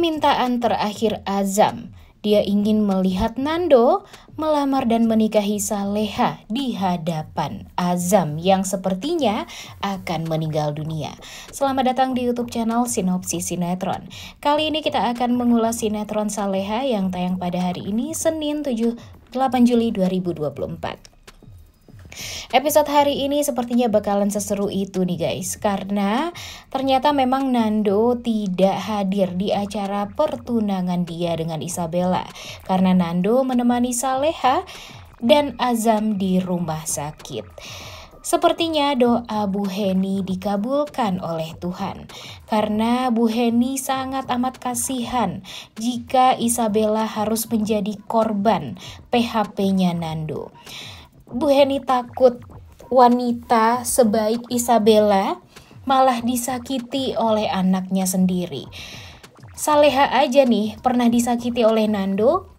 permintaan terakhir Azam. Dia ingin melihat Nando melamar dan menikahi Saleha di hadapan Azam yang sepertinya akan meninggal dunia. Selamat datang di YouTube channel Sinopsis Sinetron. Kali ini kita akan mengulas sinetron Saleha yang tayang pada hari ini Senin 7 8 Juli 2024. Episode hari ini sepertinya bakalan seseru itu nih guys Karena ternyata memang Nando tidak hadir di acara pertunangan dia dengan Isabella Karena Nando menemani Saleha dan Azam di rumah sakit Sepertinya doa Bu Heni dikabulkan oleh Tuhan karena Bu Heni sangat amat kasihan jika Isabella harus menjadi korban PHP-nya Nando. Bu Heni takut wanita sebaik Isabella malah disakiti oleh anaknya sendiri. Saleha aja nih pernah disakiti oleh Nando,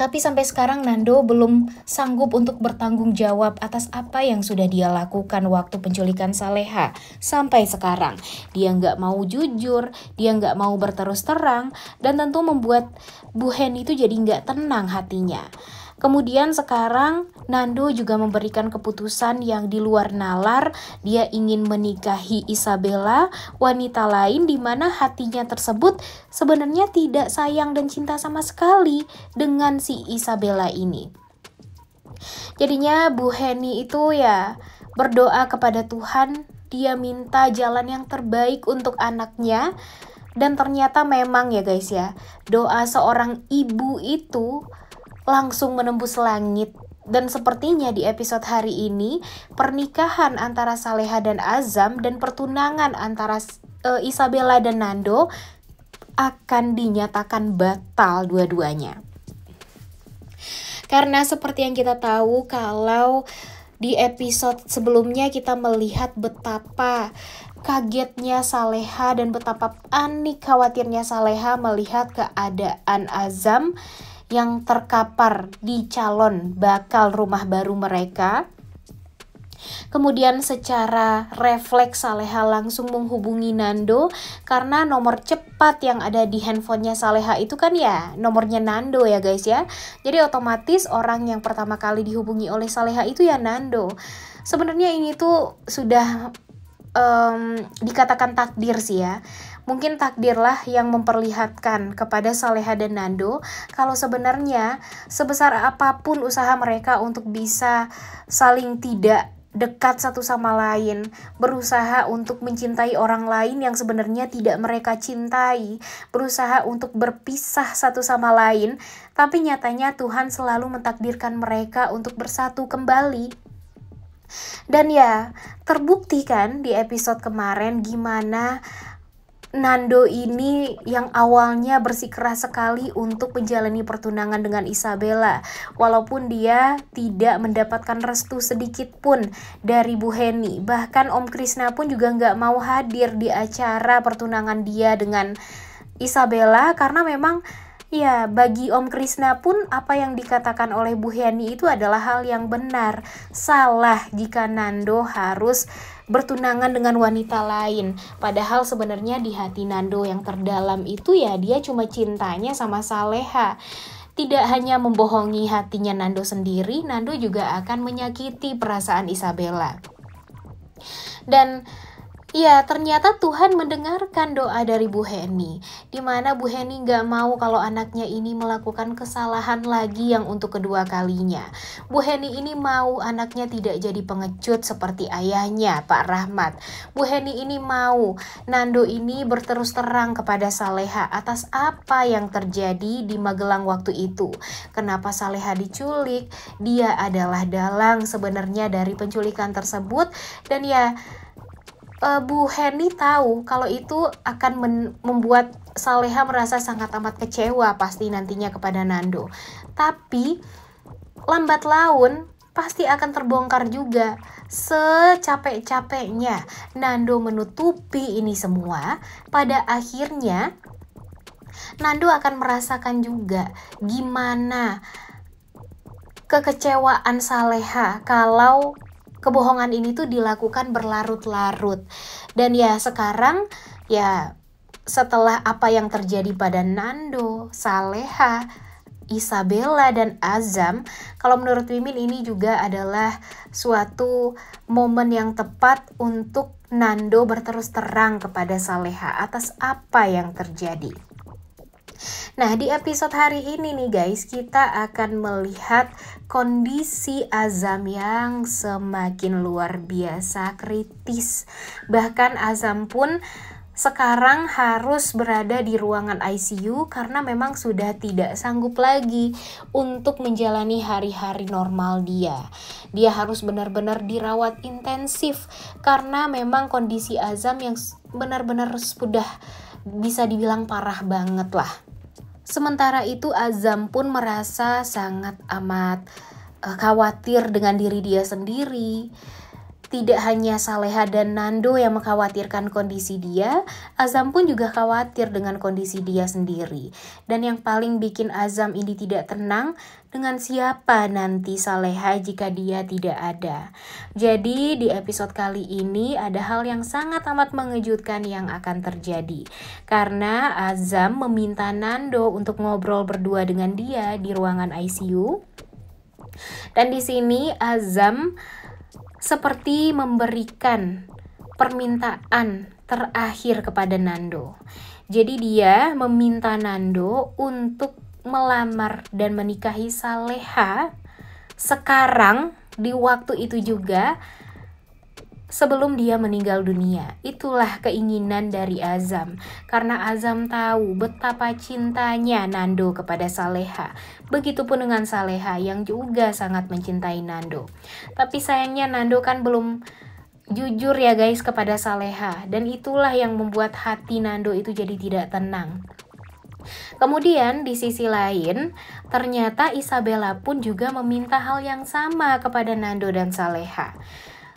tapi sampai sekarang Nando belum sanggup untuk bertanggung jawab atas apa yang sudah dia lakukan waktu penculikan Saleha. Sampai sekarang, dia nggak mau jujur, dia nggak mau berterus terang, dan tentu membuat Bu Heni itu jadi nggak tenang hatinya. Kemudian sekarang Nando juga memberikan keputusan yang di luar nalar. Dia ingin menikahi Isabella, wanita lain di mana hatinya tersebut sebenarnya tidak sayang dan cinta sama sekali dengan si Isabella ini. Jadinya Bu Heni itu ya berdoa kepada Tuhan, dia minta jalan yang terbaik untuk anaknya. Dan ternyata memang ya guys ya, doa seorang ibu itu langsung menembus langit. Dan sepertinya di episode hari ini, pernikahan antara Saleha dan Azam dan pertunangan antara uh, Isabella dan Nando akan dinyatakan batal dua-duanya. Karena seperti yang kita tahu kalau di episode sebelumnya kita melihat betapa kagetnya Saleha dan betapa panik khawatirnya Saleha melihat keadaan Azam yang terkapar di calon bakal rumah baru mereka. Kemudian secara refleks Saleha langsung menghubungi Nando karena nomor cepat yang ada di handphonenya Saleha itu kan ya nomornya Nando ya guys ya. Jadi otomatis orang yang pertama kali dihubungi oleh Saleha itu ya Nando. Sebenarnya ini tuh sudah um, dikatakan takdir sih ya. Mungkin takdirlah yang memperlihatkan kepada Saleha dan Nando kalau sebenarnya sebesar apapun usaha mereka untuk bisa saling tidak dekat satu sama lain, berusaha untuk mencintai orang lain yang sebenarnya tidak mereka cintai, berusaha untuk berpisah satu sama lain, tapi nyatanya Tuhan selalu mentakdirkan mereka untuk bersatu kembali dan ya, terbukti kan di episode kemarin gimana Nando ini yang awalnya bersikeras sekali untuk menjalani pertunangan dengan Isabella walaupun dia tidak mendapatkan restu sedikit pun dari Bu Heni bahkan Om Krisna pun juga nggak mau hadir di acara pertunangan dia dengan Isabella karena memang Ya, bagi Om Krishna pun apa yang dikatakan oleh Bu Yani itu adalah hal yang benar. Salah jika Nando harus bertunangan dengan wanita lain. Padahal sebenarnya di hati Nando yang terdalam itu ya dia cuma cintanya sama Saleha tidak hanya membohongi hatinya Nando sendiri, Nando juga akan menyakiti perasaan Isabella. Dan Ya ternyata Tuhan mendengarkan doa dari Bu Heni. mana Bu Heni nggak mau kalau anaknya ini melakukan kesalahan lagi yang untuk kedua kalinya. Bu Heni ini mau anaknya tidak jadi pengecut seperti ayahnya, Pak Rahmat. Bu Heni ini mau Nando ini berterus terang kepada Saleha atas apa yang terjadi di Magelang waktu itu. Kenapa Saleha diculik? Dia adalah dalang sebenarnya dari penculikan tersebut. Dan ya, uh, Bu Henny tahu kalau itu akan membuat Saleha merasa sangat amat kecewa pasti nantinya kepada Nando. Tapi lambat laun pasti akan terbongkar juga secapek-capeknya Nando menutupi ini semua pada akhirnya Nando akan merasakan juga gimana kekecewaan Saleha kalau kebohongan ini tuh dilakukan berlarut-larut. Dan ya sekarang ya setelah apa yang terjadi pada Nando, Saleha, Isabella dan Azam, kalau menurut Mimin ini juga adalah suatu momen yang tepat untuk Nando berterus terang kepada Saleha atas apa yang terjadi. Nah, di episode hari ini nih guys, kita akan melihat kondisi azam yang semakin luar biasa kritis. Bahkan azam pun sekarang harus berada di ruangan ICU karena memang sudah tidak sanggup lagi untuk menjalani hari-hari normal dia. Dia harus benar-benar dirawat intensif karena memang kondisi Azam yang benar-benar sudah bisa dibilang parah banget lah. Sementara itu Azam pun merasa sangat amat eh, khawatir dengan diri dia sendiri tidak hanya Saleha dan Nando yang mengkhawatirkan kondisi dia, Azam pun juga khawatir dengan kondisi dia sendiri. Dan yang paling bikin Azam ini tidak tenang, dengan siapa nanti Saleha jika dia tidak ada. Jadi di episode kali ini ada hal yang sangat amat mengejutkan yang akan terjadi. Karena Azam meminta Nando untuk ngobrol berdua dengan dia di ruangan ICU. Dan di sini Azam seperti memberikan permintaan terakhir kepada Nando. Jadi dia meminta Nando untuk melamar dan menikahi Saleha sekarang di waktu itu juga sebelum dia meninggal dunia. Itulah keinginan dari Azam, karena Azam tahu betapa cintanya Nando kepada Saleha. Begitupun dengan Saleha yang juga sangat mencintai Nando. Tapi sayangnya Nando kan belum jujur ya guys kepada Saleha, dan itulah yang membuat hati Nando itu jadi tidak tenang. Kemudian di sisi lain, ternyata Isabella pun juga meminta hal yang sama kepada Nando dan Saleha.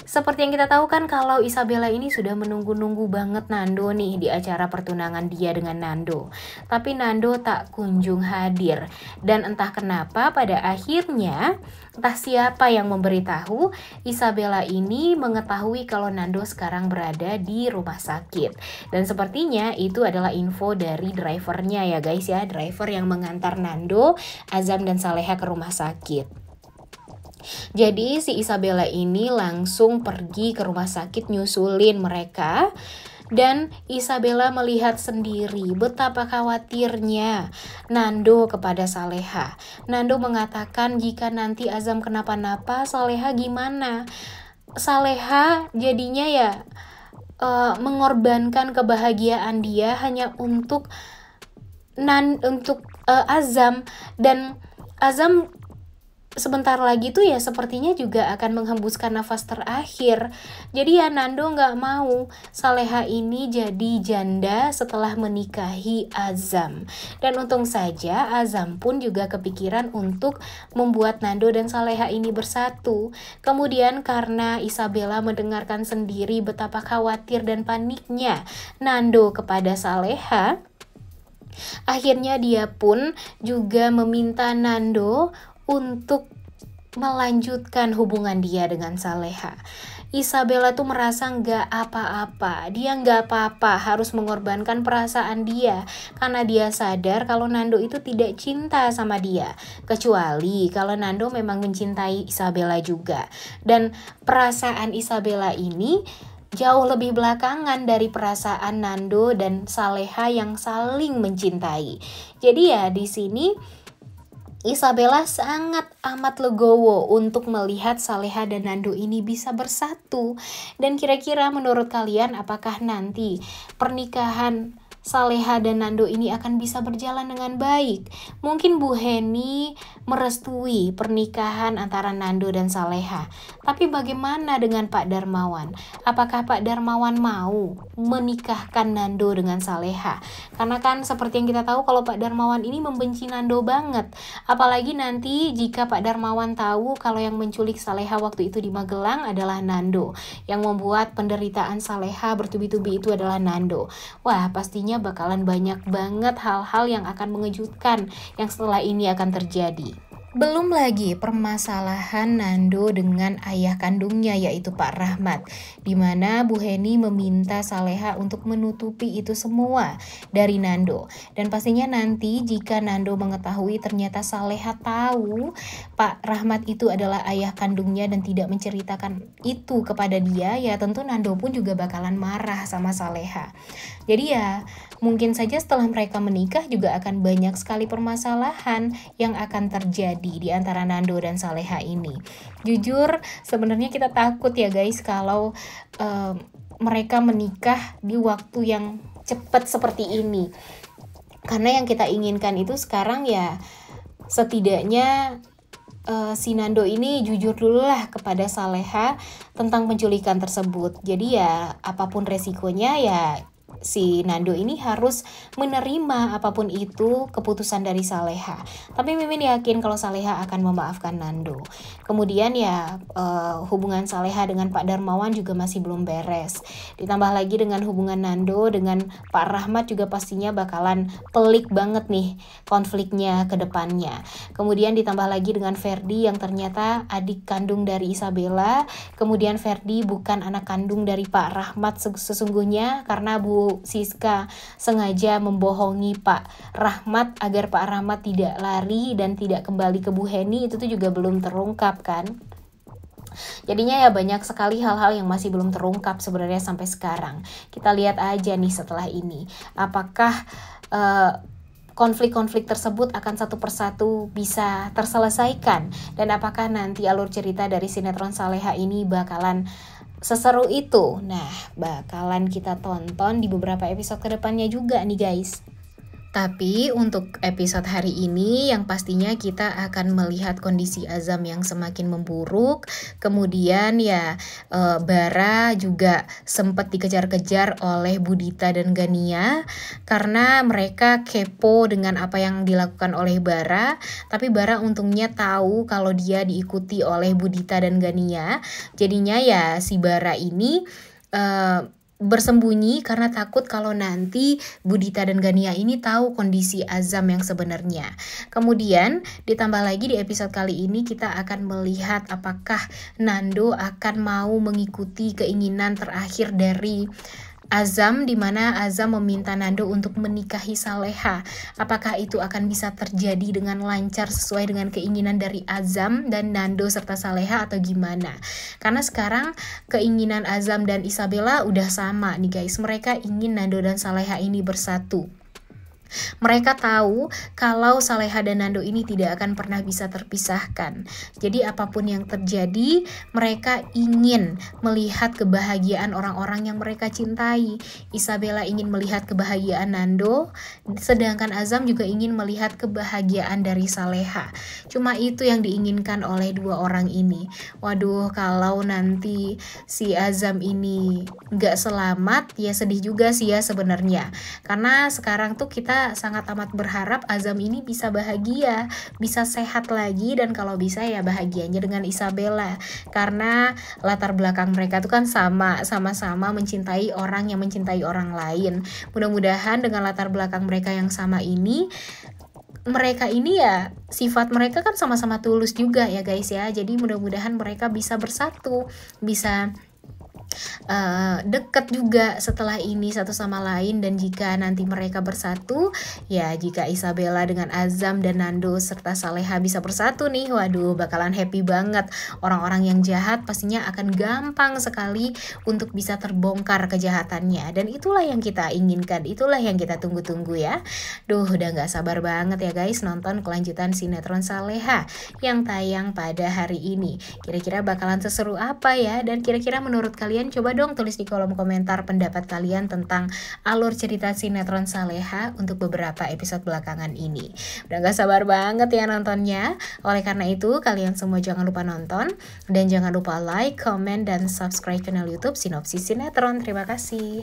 Seperti yang kita tahu kan kalau Isabella ini sudah menunggu-nunggu banget Nando nih di acara pertunangan dia dengan Nando. Tapi Nando tak kunjung hadir. Dan entah kenapa pada akhirnya entah siapa yang memberitahu Isabella ini mengetahui kalau Nando sekarang berada di rumah sakit. Dan sepertinya itu adalah info dari drivernya ya guys ya, driver yang mengantar Nando, Azam dan Saleha ke rumah sakit. Jadi si Isabella ini langsung pergi ke rumah sakit nyusulin mereka dan Isabella melihat sendiri betapa khawatirnya Nando kepada Saleha. Nando mengatakan jika nanti Azam kenapa-napa, Saleha gimana? Saleha jadinya ya uh, mengorbankan kebahagiaan dia hanya untuk nan untuk uh, Azam dan Azam sebentar lagi tuh ya sepertinya juga akan menghembuskan nafas terakhir. Jadi ya Nando nggak mau Saleha ini jadi janda setelah menikahi Azam. Dan untung saja Azam pun juga kepikiran untuk membuat Nando dan Saleha ini bersatu. Kemudian karena Isabella mendengarkan sendiri betapa khawatir dan paniknya Nando kepada Saleha, akhirnya dia pun juga meminta Nando untuk melanjutkan hubungan dia dengan Saleha. Isabella tuh merasa nggak apa-apa, dia nggak apa-apa harus mengorbankan perasaan dia karena dia sadar kalau Nando itu tidak cinta sama dia, kecuali kalau Nando memang mencintai Isabella juga. Dan perasaan Isabella ini jauh lebih belakangan dari perasaan Nando dan Saleha yang saling mencintai. Jadi ya di sini Isabella sangat amat legowo untuk melihat Saleha dan Nando ini bisa bersatu. Dan kira-kira menurut kalian apakah nanti pernikahan Saleha dan Nando ini akan bisa berjalan dengan baik. Mungkin Bu Heni merestui pernikahan antara Nando dan Saleha. Tapi bagaimana dengan Pak Darmawan? Apakah Pak Darmawan mau menikahkan Nando dengan Saleha? Karena kan seperti yang kita tahu kalau Pak Darmawan ini membenci Nando banget. Apalagi nanti jika Pak Darmawan tahu kalau yang menculik Saleha waktu itu di Magelang adalah Nando. Yang membuat penderitaan Saleha bertubi-tubi itu adalah Nando. Wah, pastinya pastinya bakalan banyak banget hal-hal yang akan mengejutkan yang setelah ini akan terjadi. Belum lagi permasalahan Nando dengan ayah kandungnya yaitu Pak Rahmat di mana Bu Heni meminta Saleha untuk menutupi itu semua dari Nando. Dan pastinya nanti jika Nando mengetahui ternyata Saleha tahu Pak Rahmat itu adalah ayah kandungnya dan tidak menceritakan itu kepada dia ya tentu Nando pun juga bakalan marah sama Saleha. Jadi ya mungkin saja setelah mereka menikah juga akan banyak sekali permasalahan yang akan terjadi terjadi di antara Nando dan Saleha ini. Jujur, sebenarnya kita takut ya guys kalau uh, mereka menikah di waktu yang cepat seperti ini. Karena yang kita inginkan itu sekarang ya setidaknya uh, si Nando ini jujur dulu lah kepada Saleha tentang penculikan tersebut. Jadi ya apapun resikonya ya si Nando ini harus menerima apapun itu keputusan dari Saleha. Tapi Mimin yakin kalau Saleha akan memaafkan Nando. Kemudian ya uh, hubungan Saleha dengan Pak Darmawan juga masih belum beres. Ditambah lagi dengan hubungan Nando dengan Pak Rahmat juga pastinya bakalan pelik banget nih konfliknya ke depannya. Kemudian ditambah lagi dengan Ferdi yang ternyata adik kandung dari Isabella. Kemudian Ferdi bukan anak kandung dari Pak Rahmat sesungguhnya karena Bu Siska sengaja membohongi Pak Rahmat agar Pak Rahmat tidak lari dan tidak kembali ke Bu Heni itu tuh juga belum terungkap kan. Jadinya ya banyak sekali hal-hal yang masih belum terungkap sebenarnya sampai sekarang. Kita lihat aja nih setelah ini apakah uh, konflik-konflik tersebut akan satu persatu bisa terselesaikan dan apakah nanti alur cerita dari sinetron Saleha ini bakalan seseru itu. Nah, bakalan kita tonton di beberapa episode kedepannya juga nih guys. Tapi untuk episode hari ini yang pastinya kita akan melihat kondisi Azam yang semakin memburuk. Kemudian ya e, Bara juga sempat dikejar-kejar oleh Budita dan Gania karena mereka kepo dengan apa yang dilakukan oleh Bara. Tapi Bara untungnya tahu kalau dia diikuti oleh Budita dan Gania. Jadinya ya si Bara ini e, bersembunyi karena takut kalau nanti Budita dan Gania ini tahu kondisi Azam yang sebenarnya. Kemudian ditambah lagi di episode kali ini kita akan melihat apakah Nando akan mau mengikuti keinginan terakhir dari azam di mana azam meminta Nando untuk menikahi Saleha. Apakah itu akan bisa terjadi dengan lancar sesuai dengan keinginan dari azam dan Nando serta Saleha atau gimana? Karena sekarang keinginan azam dan Isabella udah sama nih guys. Mereka ingin Nando dan Saleha ini bersatu. Mereka tahu kalau Saleha dan Nando ini tidak akan pernah bisa terpisahkan. Jadi apapun yang terjadi, mereka ingin melihat kebahagiaan orang-orang yang mereka cintai. Isabella ingin melihat kebahagiaan Nando, sedangkan Azam juga ingin melihat kebahagiaan dari Saleha. Cuma itu yang diinginkan oleh dua orang ini. Waduh, kalau nanti si Azam ini nggak selamat, ya sedih juga sih ya sebenarnya. Karena sekarang tuh kita sangat amat berharap Azam ini bisa bahagia, bisa sehat lagi dan kalau bisa ya bahagianya dengan Isabella karena latar belakang mereka itu kan sama, sama-sama mencintai orang yang mencintai orang lain. Mudah-mudahan dengan latar belakang mereka yang sama ini mereka ini ya sifat mereka kan sama-sama tulus juga ya guys ya. Jadi mudah-mudahan mereka bisa bersatu, bisa Eh, dekat juga setelah ini satu sama lain dan jika nanti mereka bersatu ya jika Isabella dengan Azam dan Nando serta Saleha bisa bersatu nih waduh bakalan happy banget orang-orang yang jahat pastinya akan gampang sekali untuk bisa terbongkar kejahatannya dan itulah yang kita inginkan itulah yang kita tunggu-tunggu ya duh udah nggak sabar banget ya guys nonton kelanjutan sinetron Saleha yang tayang pada hari ini kira-kira bakalan seseru apa ya dan kira-kira menurut kalian kalian coba dong tulis di kolom komentar pendapat kalian tentang alur cerita sinetron Saleha untuk beberapa episode belakangan ini. Udah gak sabar banget ya nontonnya. Oleh karena itu, kalian semua jangan lupa nonton dan jangan lupa like, comment, dan subscribe channel YouTube Sinopsis Sinetron. Terima kasih.